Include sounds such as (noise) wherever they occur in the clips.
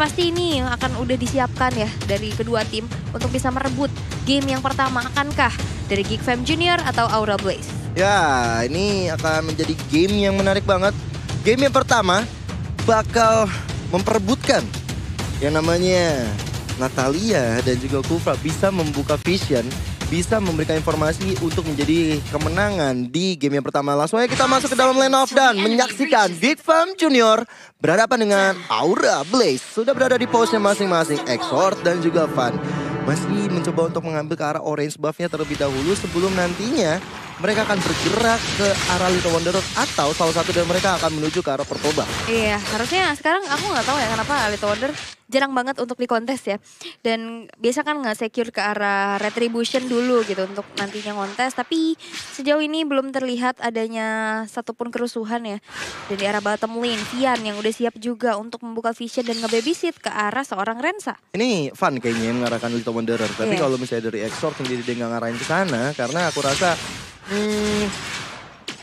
Pasti ini akan udah disiapkan ya dari kedua tim untuk bisa merebut game yang pertama. Akankah dari Geek Fam Junior atau Aura Blaze? Ya, ini akan menjadi game yang menarik banget. Game yang pertama bakal memperebutkan yang namanya Natalia dan juga Kufra bisa membuka vision bisa memberikan informasi untuk menjadi kemenangan di game yang pertama. Langsung aja kita masuk ke dalam lane off dan menyaksikan Big Fam Junior berhadapan dengan Aura Blaze. Sudah berada di posnya masing-masing, Exhort dan juga Fan. Masih mencoba untuk mengambil ke arah orange buffnya terlebih dahulu sebelum nantinya mereka akan bergerak ke arah Little Wanderer atau salah satu dari mereka akan menuju ke arah Pertoba. Iya, harusnya sekarang aku nggak tahu ya kenapa Little Wonder jarang banget untuk di kontes ya. Dan biasa kan nggak secure ke arah retribution dulu gitu untuk nantinya kontes. Tapi sejauh ini belum terlihat adanya satupun kerusuhan ya. Dan di arah bottom lane, Vian yang udah siap juga untuk membuka vision dan ngebabysit ke arah seorang Rensa. Ini fun kayaknya mengarahkan Little Wanderer. Tapi yeah. kalau misalnya dari Exor sendiri dia nggak ngarahin ke sana. Karena aku rasa hmm,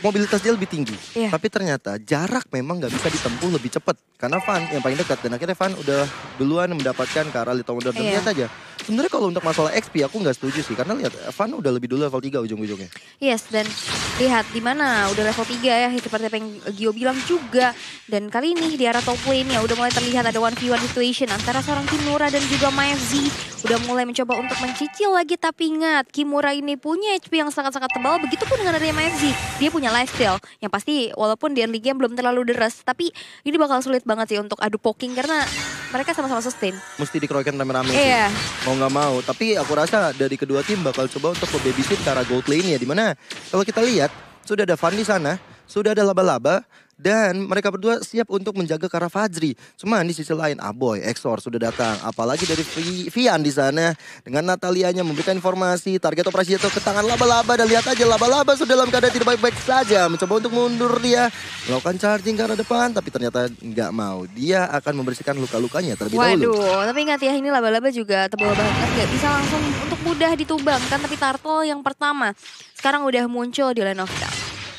mobilitas dia lebih tinggi. Yeah. Tapi ternyata jarak memang nggak bisa ditempuh lebih cepat. Karena Van yang paling dekat. Dan akhirnya Van udah duluan mendapatkan ke arah Little Wonder. Dan iya. lihat aja, Sebenarnya kalau untuk masalah XP aku nggak setuju sih karena lihat Evan udah lebih dulu level 3 ujung-ujungnya. Yes dan lihat di mana udah level 3 ya seperti yang Gio bilang juga dan kali ini di arah top lane ya udah mulai terlihat ada one v one situation antara seorang Kimura dan juga Maevzi udah mulai mencoba untuk mencicil lagi tapi ingat Kimura ini punya HP yang sangat-sangat tebal begitu pun dengan adanya Maevzi dia punya lifesteal yang pasti walaupun di early game belum terlalu deras tapi ini bakal sulit banget sih untuk adu poking karena mereka sama-sama sustain. Mesti dikeroyokan rame-rame yeah. Iya. Mau nggak mau. Tapi aku rasa dari kedua tim bakal coba untuk membabysit cara gold lane ya. Dimana kalau kita lihat sudah ada Van di sana, sudah ada laba-laba, dan mereka berdua siap untuk menjaga Kara Fajri. Cuman di sisi lain, Aboy, ah Exor sudah datang. Apalagi dari Vian di sana. Dengan Natalianya memberikan informasi. Target operasi itu ke tangan laba-laba. Dan lihat aja laba-laba sudah dalam keadaan tidak baik-baik saja. Mencoba untuk mundur dia. Melakukan charging ke arah depan. Tapi ternyata nggak mau. Dia akan membersihkan luka-lukanya terlebih Waduh, dahulu. Waduh, tapi ingat ya ini laba-laba juga tebal banget. Kan nggak bisa langsung untuk mudah kan? Tapi Tarto yang pertama sekarang udah muncul di Line of Dark.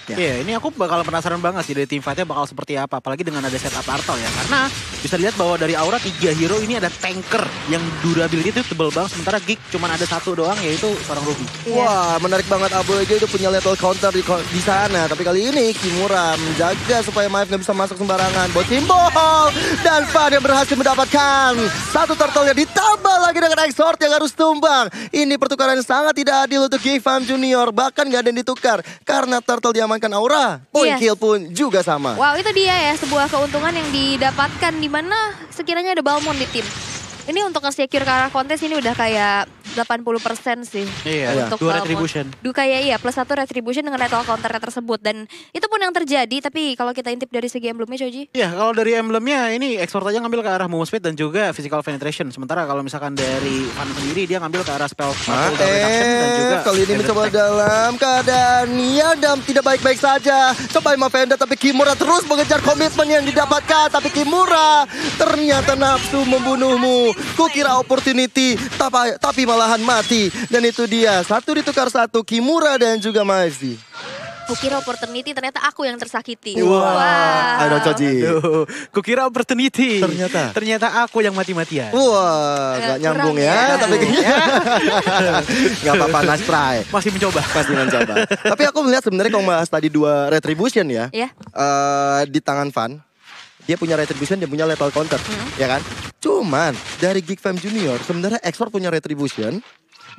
Ya. Iya, ini aku bakal penasaran banget sih dari tim fightnya bakal seperti apa. Apalagi dengan ada setup Arto ya. Karena bisa dilihat bahwa dari Aura tiga hero ini ada tanker yang durability itu tebel banget. Sementara Geek cuma ada satu doang yaitu seorang Ruby. Yeah. Wah, iya. menarik banget Abu aja itu punya level counter di, di sana. Tapi kali ini Kimura menjaga supaya Maif nggak bisa masuk sembarangan. Buat Botimbol dan Fan yang berhasil mendapatkan satu turtle ditambah lagi dengan Exhort yang harus tumbang. Ini pertukaran yang sangat tidak adil untuk Gifam Junior. Bahkan nggak ada yang ditukar karena turtle diamankan menghilangkan aura pun yes. Iya. kill pun juga sama. Wow itu dia ya sebuah keuntungan yang didapatkan di mana sekiranya ada Balmond di tim. Ini untuk nge-secure ke arah kontes ini udah kayak 80% sih iya, untuk dua retribution. Dua kayak iya plus satu retribution dengan retail counter tersebut dan itu pun yang terjadi tapi kalau kita intip dari segi emblemnya Choji? Iya, kalau dari emblemnya ini ekspor aja ngambil ke arah move speed dan juga physical penetration. Sementara kalau misalkan dari fan sendiri dia ngambil ke arah spell ah, eh, dan juga kali ini mencoba attack. dalam keadaan Niadam tidak baik-baik saja. Coba Fenda, tapi Kimura terus mengejar komitmen yang didapatkan tapi Kimura ternyata nafsu membunuhmu. Kukira opportunity tapi tapi malah bertahan mati. Dan itu dia, satu ditukar satu, Kimura dan juga Mazdi. Kukira opportunity ternyata aku yang tersakiti. Wah, wow. wow. aduh Coji. kukira opportunity. Ternyata. Ternyata aku yang mati-matian. Wah, wow, gak nyambung ya, ya. tapi kayaknya. Ya. (laughs) gak apa-apa, nice try. Masih mencoba. Masih mencoba. tapi aku melihat sebenarnya kalau bahas tadi dua retribution ya. Yeah. Iya. Uh, di tangan Van, dia punya retribution, dia punya lethal counter, mm -hmm. ya kan? Cuman dari Geek Fam Junior sebenarnya ekspor punya retribution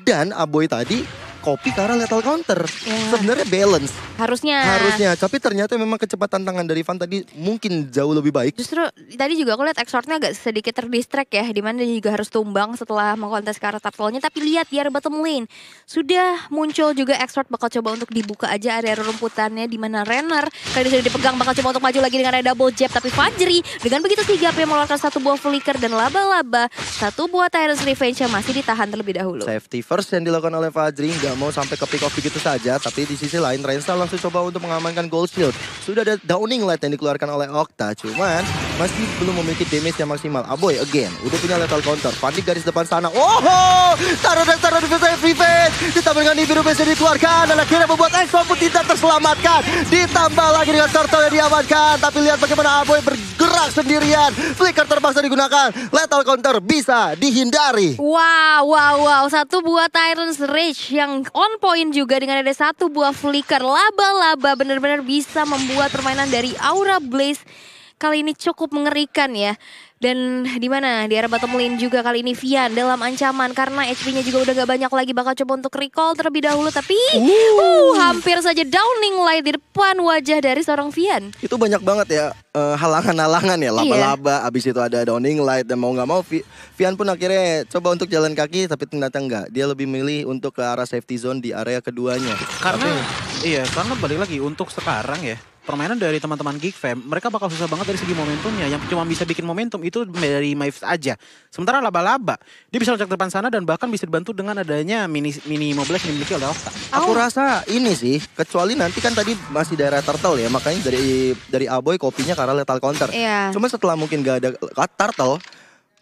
dan Aboy tadi kopi karena lethal counter. Ya. Sebenarnya balance. Harusnya. Harusnya. Tapi ternyata memang kecepatan tangan dari Van tadi mungkin jauh lebih baik. Justru tadi juga aku lihat exhortnya agak sedikit terdistract ya. Dimana dia juga harus tumbang setelah mengkontes ke arah turtle Tapi lihat di area bottom lane. Sudah muncul juga exhort bakal coba untuk dibuka aja area rumputannya. Dimana Renner kali sudah dipegang bakal coba untuk maju lagi dengan ada double jab. Tapi Fajri dengan begitu 3 p mengeluarkan satu buah flicker dan laba-laba. Satu buah Tyrus Revenge masih ditahan terlebih dahulu. Safety first yang dilakukan oleh Fajri nggak mau sampai ke pick off begitu saja. Tapi di sisi lain Rainstar langsung coba untuk mengamankan gold shield. Sudah ada downing light yang dikeluarkan oleh Okta. Cuman masih belum memiliki damage yang maksimal. Aboy again. Udah punya lethal counter. Pandi garis depan sana. Oh, taruh dan taruh di free face. Ditambah dengan Nibiru Base dikeluarkan. Dan akhirnya membuat Exxon pun tidak terselamatkan. Ditambah lagi dengan Sarto yang diamankan. Tapi lihat bagaimana Aboy bergerak sendirian. Flicker terpaksa digunakan. Lethal counter bisa dihindari. Wow, wow, wow. Satu buat Tyrant's Rage yang on point juga dengan ada satu buah flicker laba-laba benar-benar bisa membuat permainan dari Aura Blaze kali ini cukup mengerikan ya. Dan di mana di area bottom lane juga kali ini Vian dalam ancaman karena HP-nya juga udah gak banyak lagi bakal coba untuk recall terlebih dahulu tapi uh, hampir saja downing light di depan wajah dari seorang Vian. Itu banyak banget ya eh, halangan-halangan uh, ya iya. laba-laba iya. abis itu ada downing light dan mau nggak mau Vian pun akhirnya coba untuk jalan kaki tapi ternyata enggak. Dia lebih milih untuk ke arah safety zone di area keduanya. Karena tapi, iya karena balik lagi untuk sekarang ya permainan dari teman-teman Geek Fam, mereka bakal susah banget dari segi momentumnya. Yang cuma bisa bikin momentum itu dari Mavs aja. Sementara laba-laba, dia bisa loncat depan sana dan bahkan bisa dibantu dengan adanya mini mini mobile yang dimiliki oleh Okta. Oh. Aku rasa ini sih, kecuali nanti kan tadi masih daerah turtle ya, makanya dari dari Aboy kopinya karena lethal counter. Iya. Cuma setelah mungkin gak ada ah, turtle,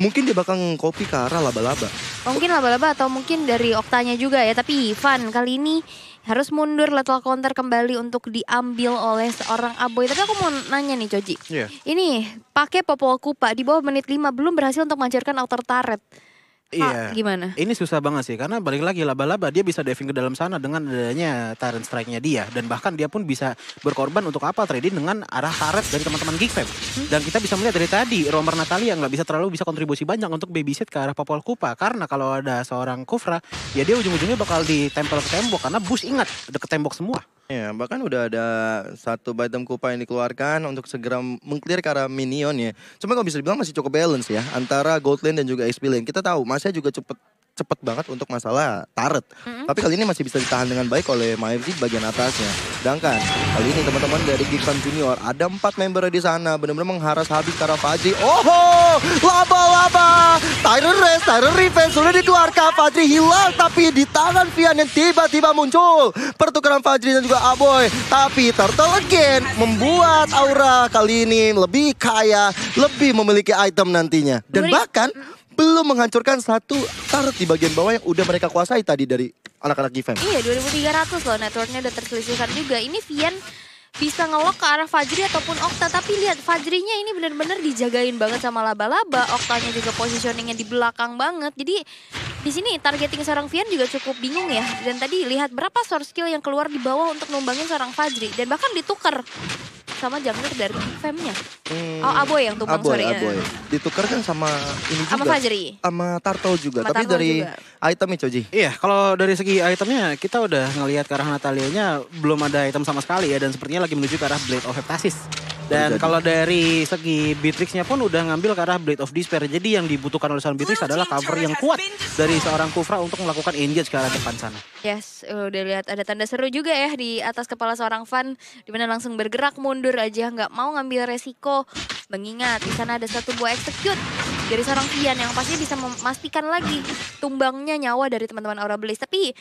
mungkin dia bakal kopi ke arah laba-laba. Oh, mungkin laba-laba atau mungkin dari Oktanya juga ya, tapi Ivan kali ini harus mundur Little Counter kembali untuk diambil oleh seorang Aboy. Tapi aku mau nanya nih Joji. Yeah. Ini pakai Popol Kupa di bawah menit 5 belum berhasil untuk menghancurkan outer turret. Iya. Gimana? Ini susah banget sih karena balik lagi laba-laba dia bisa diving ke dalam sana dengan adanya Tyrant strike-nya dia dan bahkan dia pun bisa berkorban untuk apa trading dengan arah karet dari teman-teman Geek Fam. Hmm? Dan kita bisa melihat dari tadi Romer Natalia nggak bisa terlalu bisa kontribusi banyak untuk babysit ke arah Papua Kupa karena kalau ada seorang Kufra ya dia ujung-ujungnya bakal ditempel ke tembok karena Bus ingat deket tembok semua. Ya, bahkan udah ada satu item kupa yang dikeluarkan untuk segera mengclear ke arah minion ya. Cuma kalau bisa dibilang masih cukup balance ya antara gold lane dan juga XP lane. Kita tahu Masnya juga cepet cepet banget untuk masalah tarot, Mm-hmm. Tapi kali ini masih bisa ditahan dengan baik oleh di bagian atasnya. Sedangkan kali ini teman-teman dari Gibson Junior ada empat member di sana benar-benar mengharas habis Fajri. Oh, laba-laba. Tyrant Race, Tyrant Revenge sudah dikeluarkan. Fajri hilang tapi di tangan Vian yang tiba-tiba muncul. Pertukaran Fajri dan juga Aboy. Tapi Turtle again membuat Aura kali ini lebih kaya, lebih memiliki item nantinya. Dan bahkan belum menghancurkan satu turret di bagian bawah yang udah mereka kuasai tadi dari anak-anak Gifem. Iya, 2300 loh networknya udah terselisihkan juga. Ini Vian bisa ngelok ke arah Fajri ataupun Okta. Tapi lihat Fajrinya ini bener-bener dijagain banget sama laba-laba. Oktanya juga positioningnya di belakang banget. Jadi di sini targeting seorang Vian juga cukup bingung ya. Dan tadi lihat berapa source skill yang keluar di bawah untuk numbangin seorang Fajri. Dan bahkan ditukar sama Jungnir dari femnya. Hmm, oh Aboy yang tumpang Aboy, sorenya. Aboy. kan sama ini juga. Sama Fajri. Sama Tarto juga. Sama Tapi Tarto dari juga. itemnya Coji. Iya kalau dari segi itemnya kita udah ngelihat ke arah Natalianya belum ada item sama sekali ya. Dan sepertinya lagi menuju ke arah Blade of Heptasis. Dan kalau dari segi Beatrixnya pun udah ngambil ke arah Blade of Despair. Jadi yang dibutuhkan oleh seorang Beatrix adalah cover yang kuat dari seorang Kufra untuk melakukan engage ke arah depan sana. Yes, eh, udah lihat ada tanda seru juga ya di atas kepala seorang fan. Dimana langsung bergerak mundur aja, nggak mau ngambil resiko. Mengingat di sana ada satu buah execute dari seorang Tian yang pasti bisa memastikan lagi tumbangnya nyawa dari teman-teman Aura Blaze. Tapi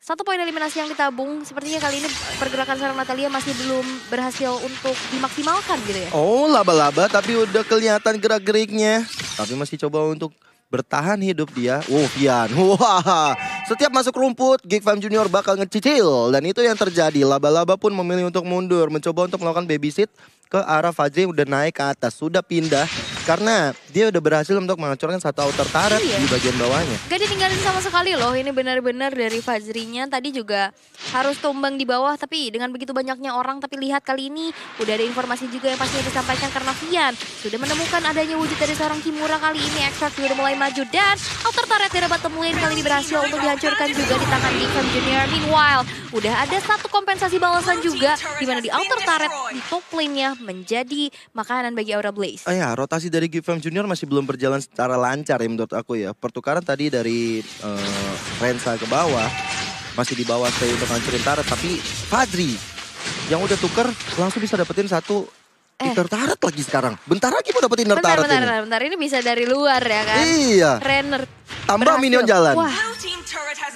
satu poin eliminasi yang ditabung, sepertinya kali ini pergerakan seorang Natalia masih belum berhasil untuk dimaksimalkan gitu ya. Oh, laba-laba tapi udah kelihatan gerak-geriknya. Tapi masih coba untuk bertahan hidup dia. Oh, Vian. (laughs) Wah, setiap masuk rumput, Geek Fam Junior bakal ngecicil. Dan itu yang terjadi. Laba-laba pun memilih untuk mundur, mencoba untuk melakukan babysit ke arah Fajri udah naik ke atas, sudah pindah. Karena dia udah berhasil untuk menghancurkan satu outer turret iya. di bagian bawahnya. Gak ditinggalin sama sekali loh. Ini benar-benar dari Fajrinya tadi juga harus tumbang di bawah. Tapi dengan begitu banyaknya orang. Tapi lihat kali ini udah ada informasi juga yang pasti disampaikan karena Vian. Sudah menemukan adanya wujud dari seorang Kimura kali ini. Extract sudah mulai maju. Dan outer turret yang dapat temuin kali ini berhasil untuk dihancurkan juga di tangan Deacon Junior. Meanwhile udah ada satu kompensasi balasan juga di mana di outer turret di top lane-nya menjadi makanan bagi Aura Blaze. Oh ya, rotasi dari Gifam Junior masih belum berjalan secara lancar ya menurut aku ya. Pertukaran tadi dari uh, eh, Rensa ke bawah masih di bawah stay untuk hancurin turret tapi Fadri yang udah tuker langsung bisa dapetin satu Eh. taret lagi sekarang. Bentar lagi mau dapetin inter bentar, ini. Bentar, bentar, bentar. Ini bisa dari luar ya kan? Iya. Renner. Tambah minion jalan. Wah.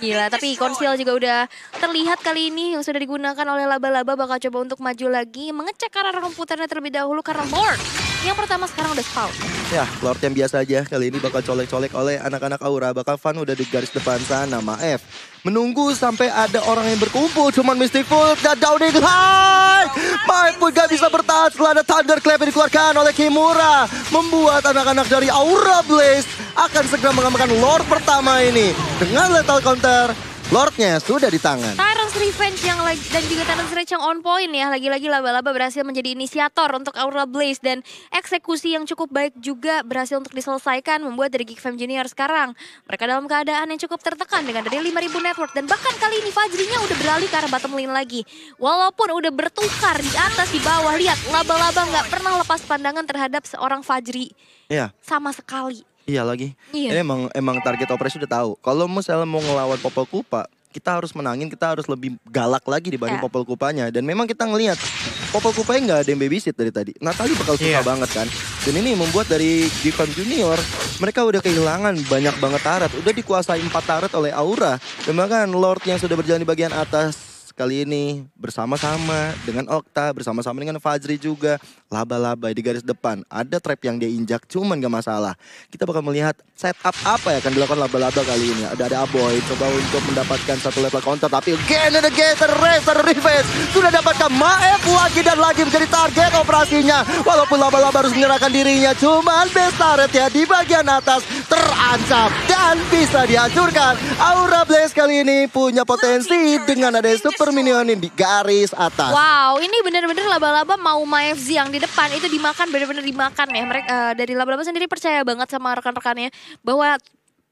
Gila, tapi konsil juga udah terlihat kali ini yang sudah digunakan oleh laba-laba bakal coba untuk maju lagi mengecek arah komputernya terlebih dahulu karena board yang pertama sekarang udah scout. Ya, Lord yang biasa aja. Kali ini bakal colek-colek oleh anak-anak Aura. Bakal fun udah di garis depan sana, Maaf, Menunggu sampai ada orang yang berkumpul. Cuman Mystic Mysticful gak downing high. My pun gak bisa bertahan setelah ada Thunderclap yang dikeluarkan oleh Kimura. Membuat anak-anak dari Aura Blaze akan segera mengamankan Lord pertama ini. Dengan lethal counter, Lordnya sudah di tangan. Revenge yang lagi, dan juga Thanos Revenge yang on point ya. Lagi-lagi laba-laba berhasil menjadi inisiator untuk Aura Blaze dan eksekusi yang cukup baik juga berhasil untuk diselesaikan membuat dari Geek Fam Junior sekarang. Mereka dalam keadaan yang cukup tertekan dengan dari 5000 network dan bahkan kali ini Fajrinya udah beralih ke arah bottom lane lagi. Walaupun udah bertukar di atas di bawah, lihat laba-laba nggak pernah lepas pandangan terhadap seorang Fajri. Iya. Sama sekali. Iya lagi. Iya. Ini emang emang target operasi udah tahu. Kalau misalnya mau ngelawan Popol Kupa, kita harus menangin, kita harus lebih galak lagi dibanding yeah. Popol Kupanya. Dan memang kita ngelihat Popol Kupanya nggak ada yang babysit dari tadi. Natali bakal susah yeah. banget kan. Dan ini membuat dari Gifan Junior, mereka udah kehilangan banyak banget tarot. Udah dikuasai empat tarot oleh Aura. Dan bahkan Lord yang sudah berjalan di bagian atas kali ini bersama-sama dengan Okta, bersama-sama dengan Fajri juga. Laba-laba di garis depan. Ada trap yang dia injak, cuman gak masalah. Kita bakal melihat setup apa yang akan dilakukan laba-laba kali ini. Ada ada Aboy, coba untuk mendapatkan satu level counter. Tapi again and again, terrace, terreverse. Sudah dapatkan Maep lagi dan lagi menjadi target operasinya. Walaupun laba-laba harus menyerahkan dirinya. Cuman best target ya di bagian atas terancam dan bisa dihancurkan. Aura Blaze kali ini punya potensi dengan ada super Super Minion ini garis atas. Wow, ini bener-bener laba-laba mau MyFZ yang di depan itu dimakan bener-bener dimakan ya. Mereka uh, eh, dari laba-laba sendiri percaya banget sama rekan-rekannya bahwa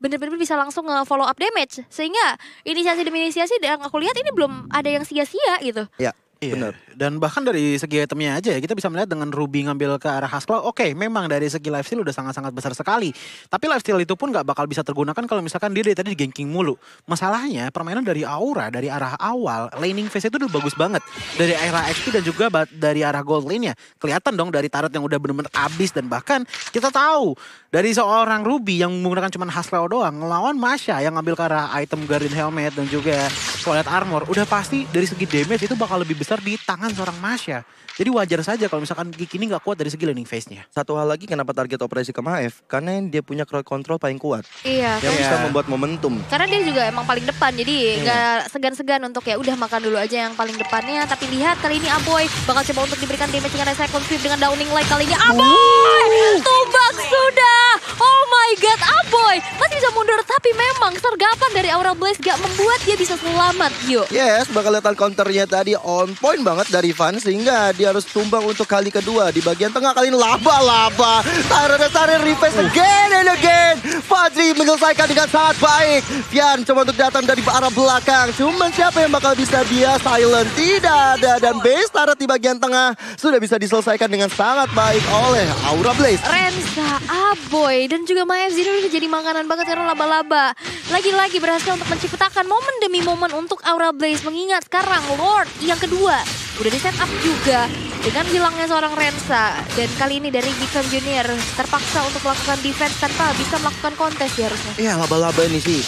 bener-bener bisa langsung nge-follow up damage sehingga inisiasi demi inisiasi yang aku lihat ini belum ada yang sia-sia gitu. Ya. Iya. Benar. Dan bahkan dari segi itemnya aja ya kita bisa melihat dengan Ruby ngambil ke arah Haskell. Oke, okay, memang dari segi lifesteal udah sangat-sangat besar sekali. Tapi lifesteal itu pun nggak bakal bisa tergunakan kalau misalkan dia dari tadi di ganking mulu. Masalahnya permainan dari Aura dari arah awal laning phase itu udah bagus banget. Dari era XP dan juga dari arah gold lane-nya. Kelihatan dong dari tarot yang udah bener-bener abis dan bahkan kita tahu dari seorang Ruby yang menggunakan cuman Haskell doang ngelawan Masha yang ngambil ke arah item Guardian Helmet dan juga toilet Armor udah pasti dari segi damage itu bakal lebih besar besar di tangan seorang Masya. Jadi wajar saja kalau misalkan Kiki ini nggak kuat dari segi landing face-nya. Satu hal lagi kenapa target operasi ke Maef, karena dia punya crowd control paling kuat. Iya. Yang kan? bisa membuat momentum. Karena dia juga emang paling depan, jadi iya. nggak iya. segan-segan untuk ya udah makan dulu aja yang paling depannya. Tapi lihat kali ini Aboy bakal coba untuk diberikan damage dengan Recycle Sweep dengan Downing Light kali ini. Aboy! Tubak sudah! Oh my god, ah, boy, masih bisa mundur tapi memang sergapan dari Aura Blaze gak membuat dia bisa selamat yuk. Yes, bakal lihat counternya tadi on point banget dari Van sehingga dia harus tumbang untuk kali kedua. Di bagian tengah kali ini laba-laba. Tyrone tarik refresh again and again. Fadri menyelesaikan dengan sangat baik. Fian coba untuk datang dari arah belakang. Cuman siapa yang bakal bisa dia silent? Tidak ada. Dan base tarik di bagian tengah sudah bisa diselesaikan dengan sangat baik oleh Aura Blaze. Renza, Aboy, ah, dan juga Gama Zero ini udah jadi makanan banget karena laba-laba. Lagi-lagi berhasil untuk menciptakan momen demi momen untuk Aura Blaze. Mengingat sekarang Lord yang kedua udah di set up juga dengan hilangnya seorang Rensa dan kali ini dari Beacon Junior terpaksa untuk melakukan defense tanpa bisa melakukan kontes ya harusnya. Iya laba-laba ini sih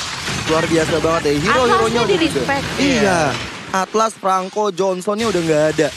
luar biasa banget ya hero-heronya udah gitu. di respect. Iya. Atlas, Franco, Johnsonnya udah nggak ada.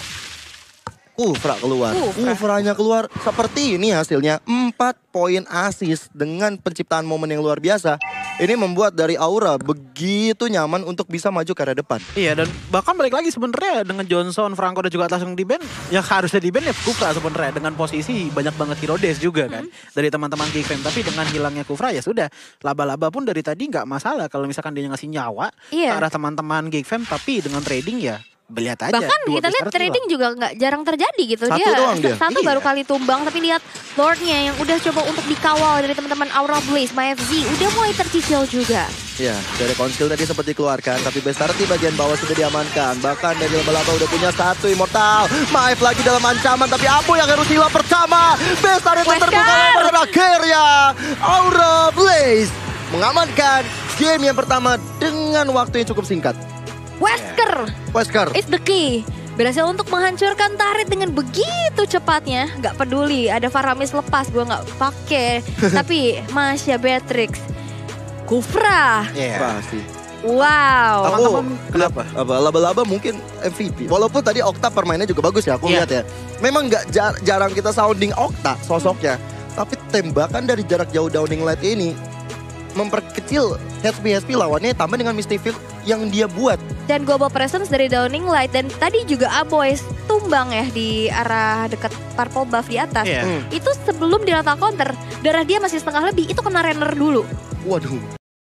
Ufra keluar. Ufra. Ufranya keluar. Seperti ini hasilnya. Empat poin asis dengan penciptaan momen yang luar biasa. Ini membuat dari Aura begitu nyaman untuk bisa maju ke arah depan. Iya dan bahkan balik lagi sebenarnya dengan Johnson, Franco dan juga atas yang di band. Yang harusnya di band ya Kufra sebenarnya. Dengan posisi banyak banget hero days juga kan. Hmm. Dari teman-teman di Kifem. Tapi dengan hilangnya Kufra ya sudah. Laba-laba pun dari tadi nggak masalah. Kalau misalkan dia ngasih nyawa iya. ke arah teman-teman Geek Fam. Tapi dengan trading ya lihat aja. Bahkan kita lihat trading lah. juga nggak jarang terjadi gitu. Satu dia, doang dia. Satu iya. baru kali tumbang tapi lihat Lordnya yang udah coba untuk dikawal dari teman-teman Aura Blaze, MyFZ udah mulai tercicil juga. Ya, dari konsil tadi sempat dikeluarkan, tapi Bestar di bagian bawah sudah diamankan. Bahkan dari laba-laba udah punya satu immortal. Maef lagi dalam ancaman, tapi Apo yang harus hilang pertama. Bestar itu terbuka lebar akhirnya Aura Blaze mengamankan game yang pertama dengan waktu yang cukup singkat. Wesker. Wesker. It's the key. Berhasil untuk menghancurkan Tarit dengan begitu cepatnya. Gak peduli, ada Faramis lepas, gue gak pake. (laughs) Tapi Masya Beatrix, Kufra. Yeah. Pasti. Wow. Aku kenapa? Laba-laba mungkin MVP. Walaupun tadi Okta permainnya juga bagus ya, aku yeah. lihat ya. Memang gak jar jarang kita sounding Okta sosoknya. Hmm. Tapi tembakan dari jarak jauh Downing Light ini memperkecil HP HP lawannya tambah dengan Misty Field yang dia buat. Dan Global Presence dari Downing Light dan tadi juga Aboys tumbang ya di arah dekat purple buff di atas. Yeah. Hmm. Itu sebelum di counter, darah dia masih setengah lebih, itu kena Renner dulu. Waduh.